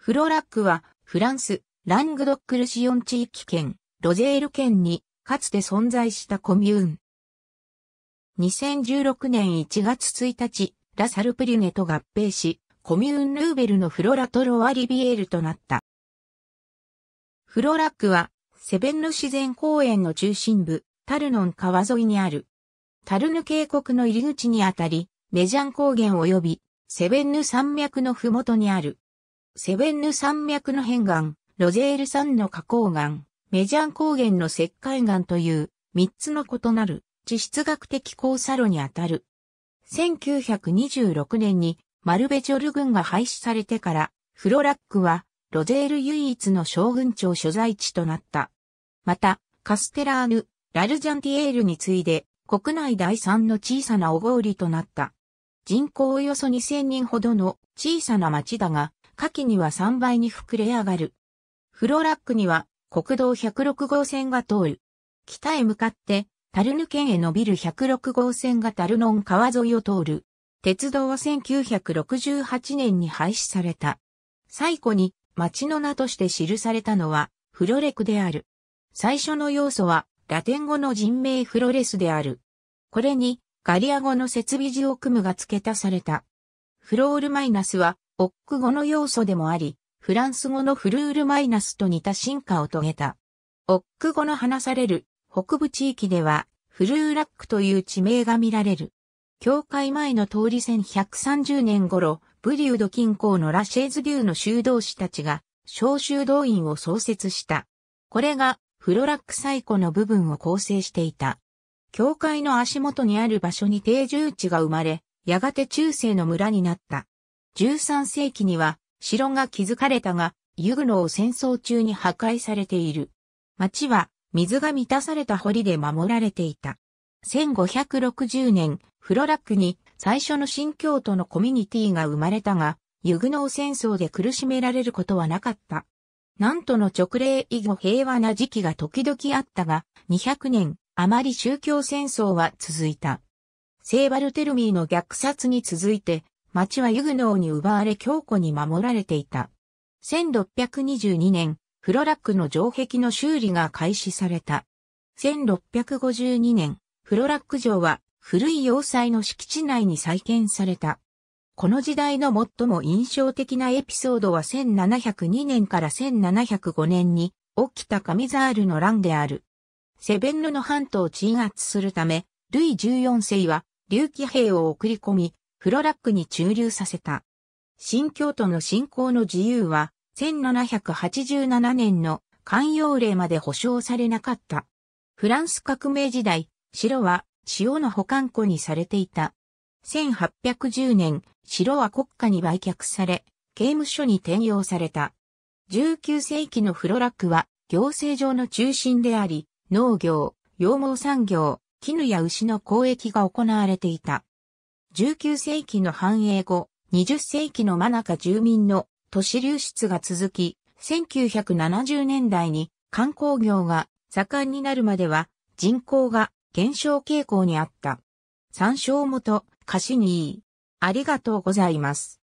フロラックは、フランス、ラングドックルシオン地域圏、ロゼール圏に、かつて存在したコミューン。2016年1月1日、ラサルプリュネと合併し、コミューンルーベルのフロラトロワリビエールとなった。フロラックは、セベンヌ自然公園の中心部、タルノン川沿いにある。タルヌ渓谷の入り口にあたり、メジャン高原及び、セベンヌ山脈のふもとにある。セベンヌ山脈の片岩、ロゼール山の花崗岩、メジャン高原の石灰岩という3つの異なる地質学的交差路にあたる。1926年にマルベジョル軍が廃止されてから、フロラックはロゼール唯一の将軍庁所在地となった。また、カステラーヌ、ラルジャンティエールに次いで国内第3の小さな小郡となった。人口およそ2000人ほどの小さな町だが、夏季には3倍に膨れ上がる。フロラックには国道106号線が通る。北へ向かって、タルヌ県へ伸びる106号線がタルノン川沿いを通る。鉄道は1968年に廃止された。最古に町の名として記されたのはフロレクである。最初の要素はラテン語の人名フロレスである。これにガリア語の設備字を組むが付け足された。フロールマイナスはオック語の要素でもあり、フランス語のフルールマイナスと似た進化を遂げた。オック語の話される北部地域では、フルーラックという地名が見られる。教会前の通り1130年頃、ブリュード近郊のラシェーズビューの修道士たちが、小修道院を創設した。これが、フロラック最古の部分を構成していた。教会の足元にある場所に定住地が生まれ、やがて中世の村になった。13世紀には城が築かれたが、ユグノを戦争中に破壊されている。町は水が満たされた堀で守られていた。1560年、フロラックに最初の新京都のコミュニティが生まれたが、ユグノー戦争で苦しめられることはなかった。なんとの直令以後平和な時期が時々あったが、200年、あまり宗教戦争は続いた。聖バルテルミーの虐殺に続いて、町はユグノーに奪われ強固に守られていた。1622年、フロラックの城壁の修理が開始された。1652年、フロラック城は古い要塞の敷地内に再建された。この時代の最も印象的なエピソードは1702年から1705年に起きたカミザールの乱である。セベンヌの半島を鎮圧するため、ルイ14世は、竜起兵を送り込み、フロラックに駐留させた。新京都の信仰の自由は、1787年の寛容令まで保障されなかった。フランス革命時代、城は塩の保管庫にされていた。1810年、城は国家に売却され、刑務所に転用された。19世紀のフロラックは行政上の中心であり、農業、羊毛産業、絹や牛の交易が行われていた。19世紀の繁栄後、20世紀の真中住民の都市流出が続き、1970年代に観光業が盛んになるまでは人口が減少傾向にあった。参照元、貸しにありがとうございます。